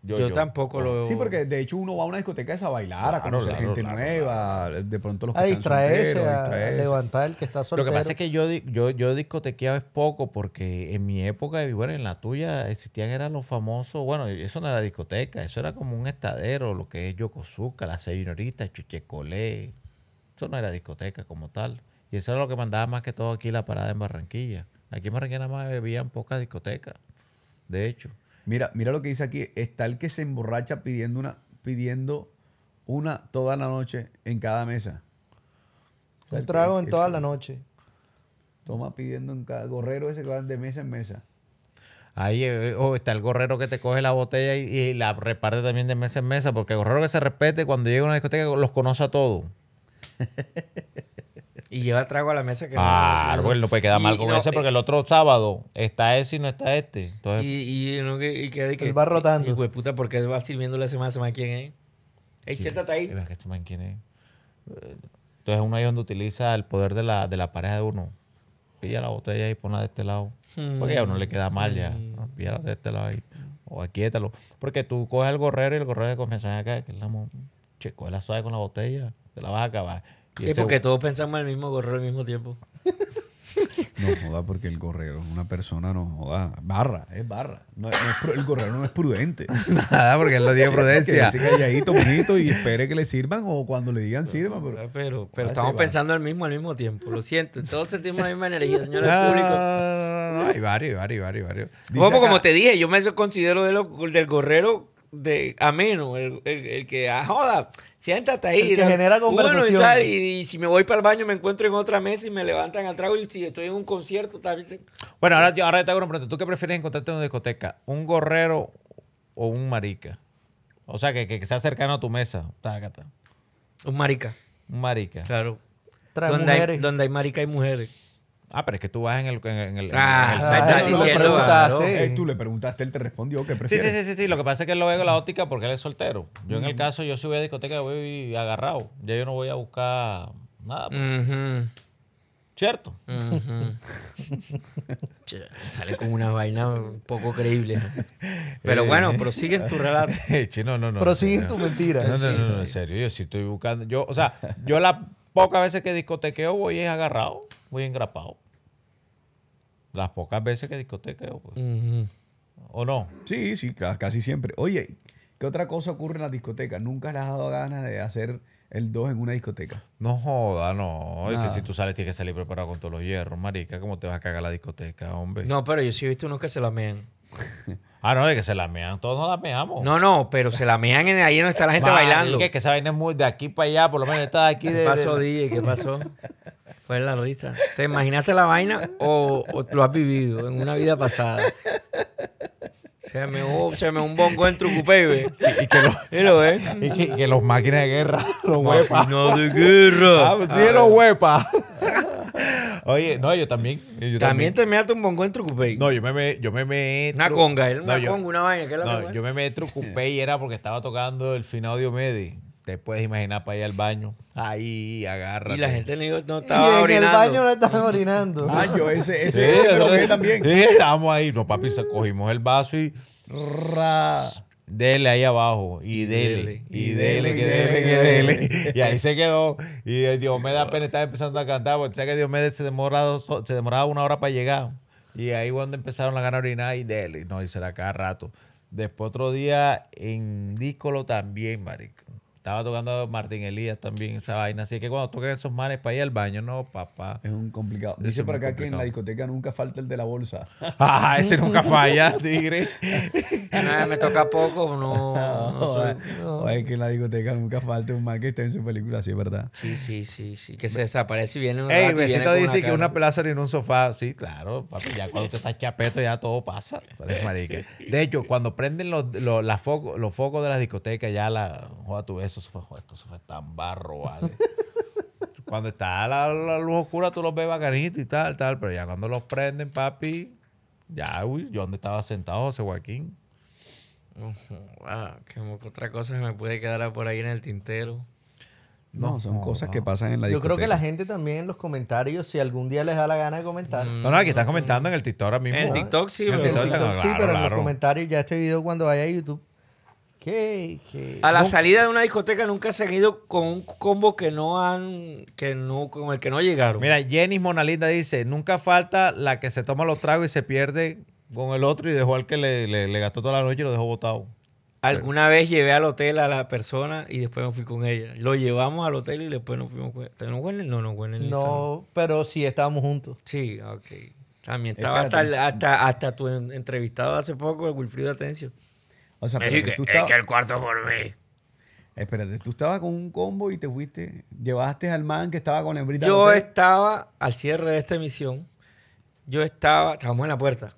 Yo, tampoco lo. Sí, porque de hecho uno va a una discoteca esa a bailar, a conocer gente nueva, de pronto los que a distraerse, a levantar el que está soltero. Lo que pasa es que yo, yo, yo discotequeaba es poco, porque en mi época, y bueno, en la tuya existían eran los famosos, bueno, eso no era discoteca, eso era como un estadero, lo que es Yokozuka la señorita, Chuchecolé. Eso no era discoteca como tal. Y eso era lo que mandaba más que todo aquí la parada en Barranquilla. Aquí en Barranquilla nada más bebían pocas discotecas, de hecho. Mira, mira lo que dice aquí. Está el que se emborracha pidiendo una, pidiendo una toda la noche en cada mesa. el, trago en toda la noche. Toma pidiendo en cada gorrero ese que van de mesa en mesa. Ahí eh, eh, oh, está el gorrero que te coge la botella y, la reparte también de mesa en mesa, porque el gorrero que se respete cuando llega a una discoteca los conoce a todos. Y lleva trago a la mesa que ah, no, bueno, no puede quedar mal con ese porque el otro sábado está ese y no está este. Entonces, y, y, no, y que, va rotando. Y, pues, puta, ¿por qué va sirviéndole la semana más quién es? El está ahí. Este man quién es. Entonces uno ahí donde utiliza el poder de la, de la pareja de uno. Pilla la botella y ponla de este lado. Porque a uno le queda mal ya. Mm. Píllala de este lado ahí. O aquíétalo. Porque tú coges el gorrero y el gorrero de confianza acá, que es la che, la suave con la botella, te la vas a acabar y porque todos pensamos el mismo gorrero al mismo tiempo. No joda, porque el gorrero, una persona no joda. Barra, es barra. el gorrero no es prudente. Nada, porque él lo tiene prudencia. Así Que ahí bonito y espere que le sirvan o cuando le digan sirva. Pero, pero, estamos pensando el mismo al mismo tiempo. Lo siento, todos sentimos la misma energía, señor no, público. hay varios, varios, varios. varios. Como, como te dije, yo me considero de del gorrero de ameno, el, que, ah, joda, siéntate ahí. que genera Bueno, y, si me voy para el baño me encuentro en otra mesa y me levantan trago y si estoy en un concierto tal Bueno, ahora, ahora te hago una pregunta. ¿Tú qué prefieres encontrarte en una discoteca? ¿Un gorrero o un marica? O sea, que, que, sea cercano a tu mesa. Un marica. Un marica. Claro. donde donde hay marica hay mujeres. Ah, pero es que tú vas en el, en el, ah, en el ah, tú, le preguntaste. Eh, tú le preguntaste, él te respondió que Sí, sí, sí, sí, Lo que pasa es que él lo veo la óptica porque él es soltero. Yo en el caso, yo si voy a discoteca voy agarrado. Ya yo no voy a buscar nada. Pues. ¿Cierto? sale como una vaina poco creíble. Pero eh. bueno, prosiguen tu relato. Eh, no, tu mentira. No, no, no, en serio. Yo sí estoy buscando. Yo, o sea, yo las pocas veces que discotequeo voy es agarrado muy engrapado. Las pocas veces que discotequeo, pues. ¿O no? Sí, sí, casi siempre. Oye, ¿qué otra cosa ocurre en la discoteca? ¿Nunca le has dado ganas de hacer el 2 en una discoteca? No joda, no. Es que si tú sales tienes que salir preparado con todos los hierros, marica. ¿Cómo te vas a cagar la discoteca, hombre? No, pero yo sí he visto unos que se la Ah, no, de que se la todos nos la No, no, pero se la en, ahí donde está la gente bailando. Es que, que esa vaina muy de aquí para allá, por lo menos está aquí de. ¿Qué pasó, DJ? ¿Qué pasó? Fue la risa. ¿Te imaginaste la vaina o, lo has vivido en una vida pasada? Se me, un bongo en Trucupey Y, y, que, los, máquinas de guerra, los huepas. No de guerra. Ah, pues, sí, los huepas. Oye, no, yo también. también, te meto un bongo en Trucupey. No, yo me, meto yo me, Una conga, una no, conga, una vaina. ¿qué es no, yo me en Trucupey y era porque estaba tocando el final de OMEDI te puedes imaginar para ir al baño. Ahí, agarra. Y la gente no, no estaba y en el baño no estaban orinando. Ah, yo ese, ese, ese también. Sí, estábamos ahí. No, papi, cogimos el vaso y. Dele ahí abajo. Y dele. Y dele, que dele, que dele. Y ahí se quedó. Y Dios me da pena estaba empezando a cantar. Porque sabes que Dios me se demoraba, se demoraba una hora para llegar. Y ahí cuando empezaron la gana de orinar y dele. No, y será cada rato. Después otro día en discolo también, marico. Estaba tocando Martín Elías también, esa vaina. Así que cuando tocan esos manes para ir al baño, no, papá. Es un complicado. Dice por acá que en la discoteca nunca falta el de la bolsa. Ajá, ah, ese nunca falla, tigre. me toca poco, no. es que en la discoteca nunca falta un man que esté en su película, sí, es verdad. Sí, sí, sí, Que se desaparece y viene un Ey, dice que una plaza en un sofá. Sí, claro, papi, ya cuando usted está chapeto ya todo pasa. De hecho, cuando prenden los, focos, de la discoteca ya la joda tu eso fue, esto fue tan barro, ¿vale? cuando está la, luz oscura, tú los ves bacanitos y tal, tal, pero ya cuando los prenden, papi, ya, uy, yo donde estaba sentado José Joaquín. Ah, otra cosa que me puede quedar por ahí en el tintero. No, son cosas que pasan en la Yo creo que la gente también en los comentarios, si algún día les da la gana de comentar. Mm. no, no, aquí están comentando en el TikTok ahora mismo. En el TikTok sí, pero, en los comentarios ya este video cuando vaya a YouTube. A la salida de una discoteca nunca se han ido con un combo que no han, que no, con el que no llegaron. Mira, Jenny Monalinda dice, nunca falta la que se toma los tragos y se pierde con el otro y dejó al que le, gastó toda la noche y lo dejó botado. Alguna vez llevé al hotel a la persona y después me fui con ella. Lo llevamos al hotel y después nos fuimos con ella. ¿No huelen? No, no No, pero sí estábamos juntos. Sí, ok. También estaba hasta, hasta, tu entrevistado hace poco, el Wilfrido Atencio. O sea, tú estabas... es que el cuarto por mí. Espérate, tú estabas con un combo y te fuiste. Llevaste al man que estaba con la hembrita. Yo estaba al cierre de esta emisión. Yo estaba, estábamos en la puerta.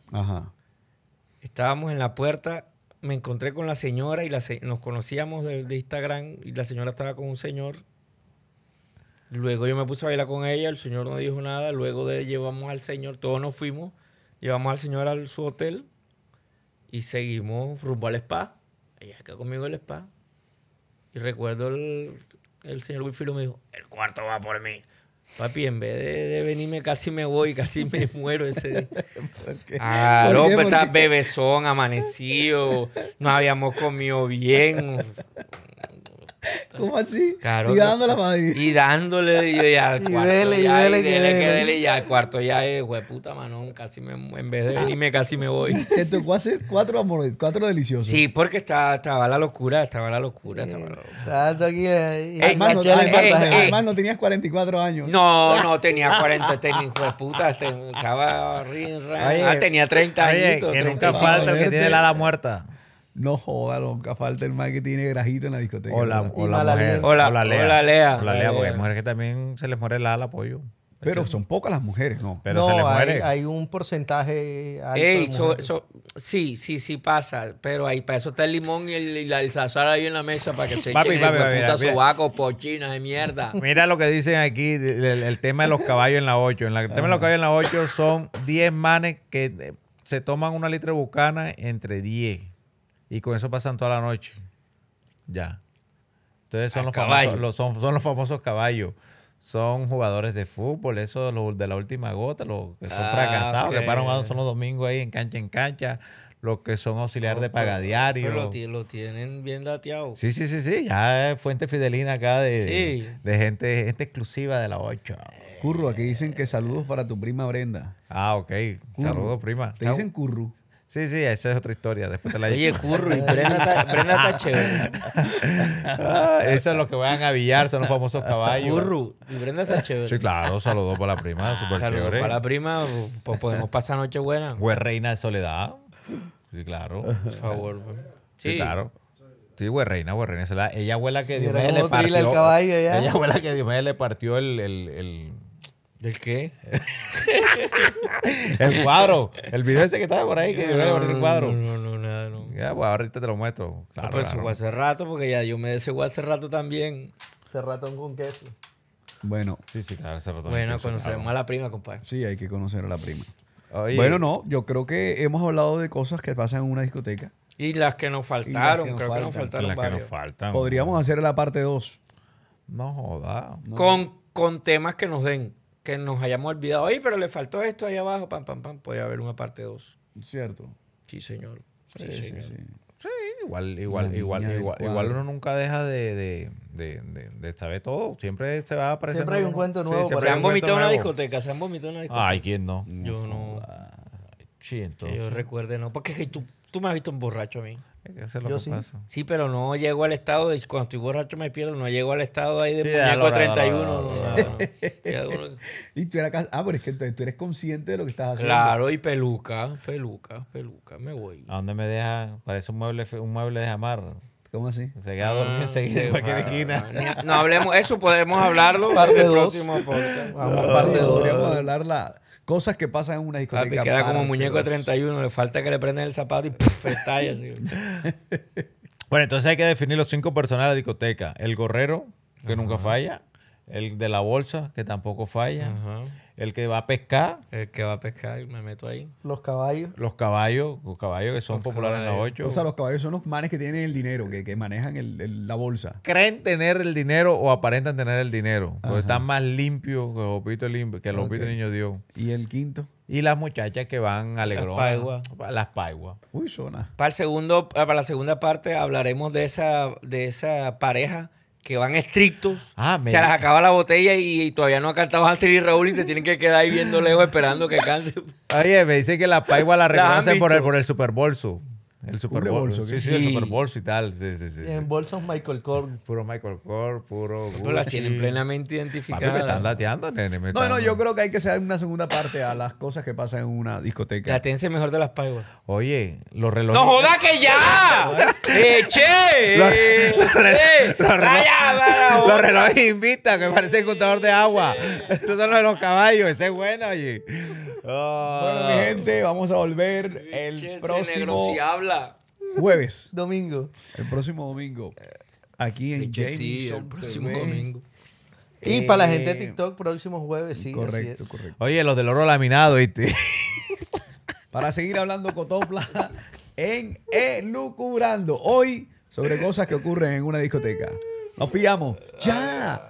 Estábamos en la puerta. Me encontré con la señora y la nos conocíamos de, Instagram y la señora estaba con un señor Luego yo me puse a bailar con ella, el señor no dijo nada. Luego de llevamos al señor, todos nos fuimos, llevamos al señor a su hotel. Y seguimos rumbo al spa. Ella acá conmigo el spa. Y recuerdo el, el señor Wilfilo me dijo, el cuarto va por mí. Papi, en vez de, venirme, casi me voy, casi me muero ese día. Ah, pero estás bebezón, amanecido, no habíamos comido bien. ¿Cómo así? y dándole Y dándole, y, al cuarto. Y ya, y y que dele, y al cuarto ya es, eh, puta manón, casi me, en vez de venirme, casi me voy. tocó cuatro, cuatro amores, cuatro deliciosos. Sí, porque estaba, estaba la locura, estaba la locura, estaba además, no, tenías 44 años. No, no tenía 40, tenía este hijo puta, este, estaba rin, ah, tenía 30 años. Que nunca falta que tiene la ala muerta. No joda, nunca falta el man que tiene grajito en la discoteca. Hola, la hola, hola, Hola, Lea. Hola, Lea. Lea, porque hay mujeres que también se les muere el ala, pollo. Pero son pocas las mujeres, ¿no? Pero no, se les muere. Hay, un porcentaje alto Ey, sí, sí, sí pasa. Pero ahí para eso está el limón y el, el, ahí en la mesa para que se papi, papi, papi mira, pochina de mierda. Mira lo que dicen aquí, el, tema de los caballos en la 8. En el tema de los caballos en la 8 son 10 manes que eh, se toman una litra de bucana entre 10. Y con eso pasan toda la noche. Ya. Entonces son, los famosos, son, son los famosos caballos son jugadores de fútbol, eso de la última gota, los que son ah, fracasados, que paran son los domingos ahí en cancha en cancha, los que son auxiliares de pagadiario. Pero los tienen bien dateado. Sí, sí, sí, sí, ya es fuente fidelina acá de, gente, gente exclusiva de la 8. Curro, aquí dicen que saludos para tu prima Brenda. Ah, ok. Saludos, prima. Te dicen Curro. Sí, sí, esa es otra historia. Después te la Oye, y Brenda está chévere. Ah, eso es lo que van a billar, son los famosos caballos. Curru y Brenda está chévere. Sí, claro, saludos para la prima, ah, súper Saludos para la prima, pues podemos pasar noche buena. Güey, reina de soledad. Sí, claro. Por favor, pues. Sí, claro. Sí, güey, reina, güey, reina de soledad. Ella abuela que Diomedes le partió. El caballo, ella abuela que Diomedes le partió el, el, el ¿Del qué? el cuadro. El video ese que estaba por ahí, que no, no, el cuadro. No, no, nada, no. Ya, pues ahorita te lo muestro. Ah, claro, no, pues, hace rato, porque ya yo me desegué hace rato también. Hace ratón con queso. Bueno. Sí, sí, claro, hace rato. Bueno, conoceremos a la prima, compadre. Sí, hay que conocer a la prima. Bueno, no, yo creo que hemos hablado de cosas que pasan en una discoteca. Y las que nos faltaron, creo que nos faltaron las nos faltan. Podríamos hacer la parte 2. No joda. Con, con temas que nos den que nos hayamos olvidado. Ay, pero le faltó esto ahí abajo, pam, pam, pam. puede haber una parte 2. Cierto. Sí, señor. Sí, sí señor. Sí, sí. igual, igual, igual, igual, uno nunca deja de, de, de, de, de saber todo. Siempre se va a apareciendo. Siempre hay un cuento nuevo. se han vomitado en una discoteca, se han vomitado en una discoteca. Ay, ¿quién no? Yo no. Sí, entonces. yo recuerde, no, porque tú, tú me has visto un borracho a mí sí. pero no llego al estado de cuando estoy borracho me pierdo, no llego al estado ahí de sí, muñeco 31. Y tú eras Ah, pero es que tú eres consciente de lo que estás haciendo. Claro, y peluca, peluca, peluca, me voy. ¿A dónde me deja? Parece un mueble, un mueble de jamar. ¿Cómo así? Se queda dormido ah, en cualquier esquina. No, hablemos, eso podemos hablarlo parte próximo Vamos, a parte 2. hablar la, Cosas que pasan en una discoteca. queda como muñeco de 31, le falta que le prenden el zapato y puf bueno, entonces hay que definir los cinco personajes de la discoteca. El gorrero, que nunca falla. El de la bolsa, que tampoco falla. Ajá el que va a pescar. El que va a pescar, me meto ahí. Los caballos. Los caballos, los caballos que son populares en la ocho. O sea, los caballos son los manes que tienen el dinero, que, que manejan la bolsa. Creen tener el dinero o aparentan tener el dinero, porque están más limpios que los pitos que niño Dios. ¿Y el quinto? Y las muchachas que van a Las paiguas. Las paiguas. Uy, zona. Para, el segundo, ah, para la segunda parte hablaremos de esa, de esa pareja que van estrictos. Ah, se las acaba la botella y, todavía no ha cantado Hansel y Raúl y se tienen que quedar ahí viendo lejos esperando que cante. Oye, me dicen que la paigua la reconocen por el, por el Super Bolso. El Super Bowl. Sí, sí, el Super Bowl y tal. Sí, sí, sí, en bolsos Michael Kors. Puro Michael Kors, puro. las tienen plenamente identificadas. me están lateando, nene. No, no, yo creo que hay que hacer una segunda parte a las cosas que pasan en una discoteca. Latencia mejor de las paigas. Oye, los relojes. ¡No joda que ya! eche Los, relojes invitan, que parece el contador de agua. Estos son los de los caballos, ese es bueno, oye. Bueno, mi gente, vamos a volver el próximo. habla. Jueves. Domingo. El próximo domingo. Aquí en Jameson el próximo domingo. Y para la gente de eh, TikTok, próximo jueves, sí. Correcto, correcto. Oye, los del oro laminado, ¿viste? para seguir hablando Cotopla en Elucubrando. Hoy sobre cosas que ocurren en una discoteca. Nos pillamos. ¡Ya!